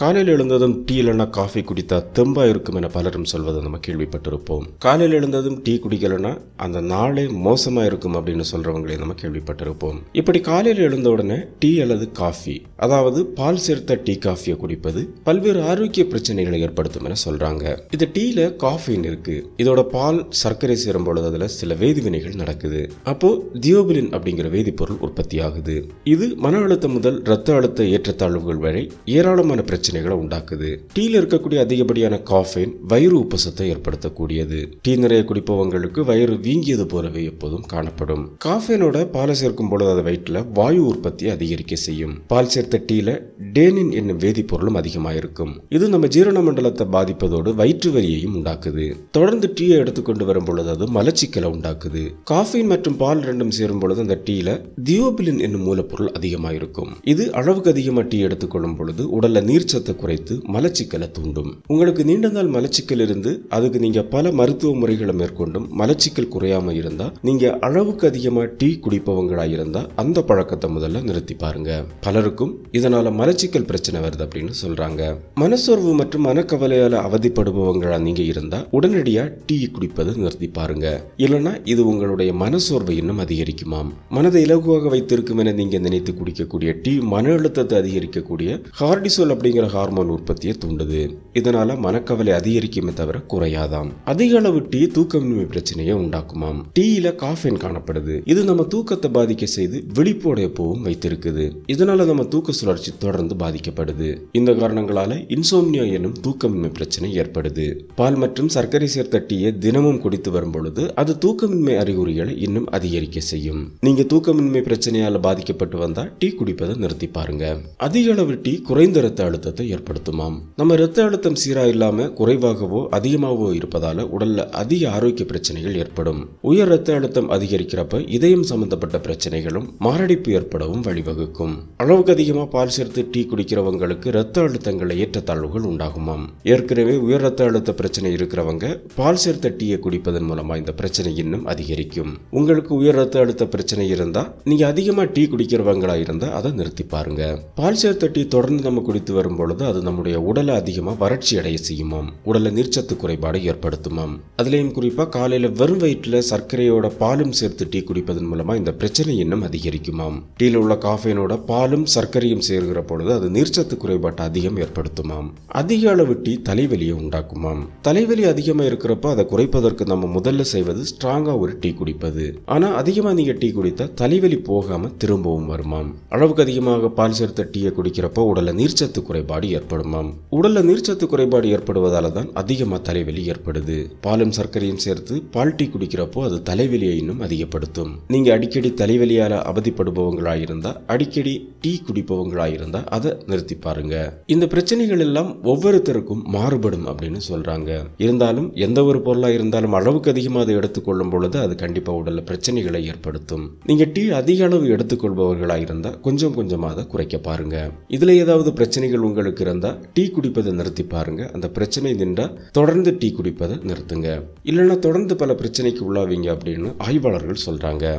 காலையில் எழுந்ததும் டீ இல்லைன்னா காஃபி குடித்தா தெம்பா இருக்கும் என பலரும் சொல்வதை நம்ம கேள்விப்பட்டிருப்போம் காலையில் எழுந்ததும் டீ குடிக்கலைன்னா அந்த நாளே மோசமா இருக்கும் அப்படின்னு சொல்றவங்களையும் நம்ம கேள்விப்பட்டிருப்போம் இப்படி காலையில் எழுந்த உடனே டீ அல்லது காஃபி அதாவது பால் சேர்த்த டீ காஃபியை குடிப்பது பல்வேறு ஆரோக்கிய பிரச்சனைகளை ஏற்படுத்தும் என சொல்றாங்க இந்த டீல காஃபின் இருக்கு இதோட பால் சர்க்கரை சேரும் பொழுது அதுல சில வேதிவினைகள் நடக்குது அப்போ தியோபிலின் அப்படிங்கிற வேதிப்பொருள் உற்பத்தி ஆகுது இது மன அழுத்தம் முதல் ரத்த அழுத்த ஏற்றத்தாழ்வுகள் வரை ஏராளமான பிரச்சனைகளை உண்டாக்குது டீல இருக்கக்கூடிய அதிகப்படியான காஃபின் வயிறு உப்புசத்தை ஏற்படுத்தக்கூடியது டீ நிறைய குடிப்பவங்களுக்கு வயிறு வீங்கியது போலவே எப்போதும் காணப்படும் காஃபைனோட பாலை சேர்க்கும் பொழுது அதை வயிற்றுல வாயு உற்பத்தி அதிகரிக்க செய்யும் பால் சேர்த்த டீல டேனின் என்னும் வேதிப்பொருளும் அதிகமாக இருக்கும் இது நம்ம ஜீரண மண்டலத்தை பாதிப்பதோடு வயிற்று வரியையும் உண்டாக்குது தொடர்ந்து டீயை எடுத்துக்கொண்டு வரும் பொழுது அது மலச்சிக்கலை உண்டாக்குது காஃபி மற்றும் பால் ரெண்டும் சேரும் பொழுது அந்த டீல தியோபிலின் என்னும் மூலப்பொருள் அதிகமாக இருக்கும் இது அளவுக்கு அதிகமாக டீ எடுத்துக்கொள்ளும் பொழுது உடல்ல நீர்ச்சத்தை குறைத்து மலச்சிக்கலை தூண்டும் உங்களுக்கு நீண்ட நாள் மலச்சிக்கல் இருந்து அதுக்கு நீங்க பல மருத்துவ முறைகளை மேற்கொண்டும் மலச்சிக்கல் குறையாம இருந்தா நீங்க அளவுக்கு அதிகமா டீ குடிப்பவங்களா இருந்தா அந்த பழக்கத்தை முதல்ல நிறுத்தி பாருங்க பலருக்கும் இதனால மலச்சிக்கல் பிரச்சனை வருது அப்படின்னு சொல்றாங்க மனசோர்வு மற்றும் மனக்கவலையால அவதிப்படுபவங்களா நீங்க இருந்தா உடனடியா டீ குடிப்பது நிறுத்தி பாருங்க இல்லைனா இது உங்களுடைய மனசோர்வை இன்னும் அதிகரிக்குமாம் மனதை இலகுவாக வைத்திருக்கும் என நீங்க நினைத்து குடிக்கக்கூடிய டீ மன அழுத்தத்தை அதிகரிக்கக்கூடிய ஹார்டிசோல் அப்படிங்கிற ஹார்மோன் உற்பத்தியை தூண்டுது இதனால மனக்கவலை அதிகரிக்குமே தவிர குறையாதாம் அதிக அளவு டீ தூக்கமின்மை பிரச்சனையை உண்டாக்குமாம் டீல காஃபின் காணப்படுது இது நம்ம தூக்கத்தை பாதிக்க செய்து விழிப்போட போவும் வைத்திருக்குது இதனால நம்ம தூக்க தூக்க சுழற்சி தொடர்ந்து பாதிக்கப்படுது இந்த காரணங்களால இன்சோம்னியா எனும் தூக்கமின்மை பிரச்சனை ஏற்படுது பால் மற்றும் சர்க்கரை சேர்த்த டீயை தினமும் குடித்து வரும் பொழுது அது தூக்கமின்மை அறிகுறிகளை இன்னும் அதிகரிக்க செய்யும் நீங்க தூக்கமின்மை பிரச்சனையால பாதிக்கப்பட்டு வந்தா டீ குடிப்பதை நிறுத்தி பாருங்க அதிக அளவு டீ குறைந்த ரத்த அழுத்தத்தை ஏற்படுத்துமாம் நம்ம ரத்த அழுத்தம் சீரா இல்லாம குறைவாகவோ அதிகமாகவோ இருப்பதால உடல்ல அதிக ஆரோக்கிய பிரச்சனைகள் ஏற்படும் உயர் ரத்த அழுத்தம் அதிகரிக்கிறப்ப இதயம் சம்பந்தப்பட்ட பிரச்சனைகளும் மாரடைப்பு ஏற்படவும் வழிவகுக்கும் அளவுக்கு அதிகமாக பால் சேர்த்து டீ குடிக்கிறவங்களுக்கு ரத்த அழுத்தங்கள் ஏற்றத்தாழ்வுகள் உண்டாகுமாம் ஏற்கனவே உயர் ரத்த அழுத்த பிரச்சனை இருக்கிறவங்க பால் சேர்த்த டீயை குடிப்பதன் மூலமாக இந்த பிரச்சனை இன்னும் அதிகரிக்கும் உங்களுக்கு உயர் ரத்த அழுத்த பிரச்சனை இருந்தால் நீங்கள் அதிகமாக டீ குடிக்கிறவங்களா இருந்தால் அதை நிறுத்தி பாருங்க பால் சேர்த்த டீ தொடர்ந்து நம்ம குடித்து வரும் பொழுது அது நம்முடைய உடலை அதிகமாக வறட்சி அடைய செய்யுமாம் உடலை நீர்ச்சத்து குறைபாடு ஏற்படுத்துமாம் அதுலேயும் குறிப்பாக காலையில் வெறும் வயிற்றில் சர்க்கரையோட பாலும் சேர்த்து டீ குடிப்பதன் மூலமாக இந்த பிரச்சனை இன்னும் அதிகரிக்குமாம் டீயில் உள்ள காஃபைனோட பாலும் சர்க்கரை சர்க்கரையும் சேர்கிற பொழுது அது நீர்ச்சத்து குறைபாட்டை அதிகம் ஏற்படுத்துமாம் அதிக அளவு டி தலைவலியை உண்டாக்குமாம் தலைவலி அதிகமாக இருக்கிறப்ப அதை குறைப்பதற்கு நம்ம முதல்ல செய்வது ஸ்ட்ராங்காக ஒரு டீ குடிப்பது ஆனால் அதிகமாக நீங்கள் டீ குடித்தால் தலைவலி போகாமல் திரும்பவும் வருமாம் அளவுக்கு அதிகமாக பால் சேர்த்த டீயை குடிக்கிறப்ப உடலில் நீர்ச்சத்து குறைபாடு ஏற்படுமாம் உடலில் நீர்ச்சத்து குறைபாடு ஏற்படுவதால் தான் அதிகமாக தலைவலி ஏற்படுது பாலும் சர்க்கரையும் சேர்த்து பால் டீ குடிக்கிறப்போ அது தலைவலியை இன்னும் அதிகப்படுத்தும் நீங்கள் அடிக்கடி தலைவலியால் அவதிப்படுபவங்களாக இருந்தால் அடிக்கடி டீ குடிப்ப அனுபவங்களாக இருந்தால் அதை நிறுத்தி பாருங்க இந்த பிரச்சனைகள் எல்லாம் ஒவ்வொருத்தருக்கும் மாறுபடும் அப்படின்னு சொல்றாங்க இருந்தாலும் எந்த ஒரு பொருளாக இருந்தாலும் அளவுக்கு அதிகமாக அதை எடுத்துக்கொள்ளும் பொழுது அது கண்டிப்பாக உடல்ல பிரச்சனைகளை ஏற்படுத்தும் நீங்கள் டீ அதிக அளவு எடுத்துக்கொள்பவர்களாக இருந்தால் கொஞ்சம் கொஞ்சமாக அதை குறைக்க பாருங்க இதில் ஏதாவது பிரச்சனைகள் உங்களுக்கு இருந்தால் டீ குடிப்பதை நிறுத்தி பாருங்க அந்த பிரச்சனை நின்றா தொடர்ந்து டீ குடிப்பதை நிறுத்துங்க இல்லைன்னா தொடர்ந்து பல பிரச்சனைக்கு உள்ளாவீங்க அப்படின்னு ஆய்வாளர்கள் சொல்றாங்க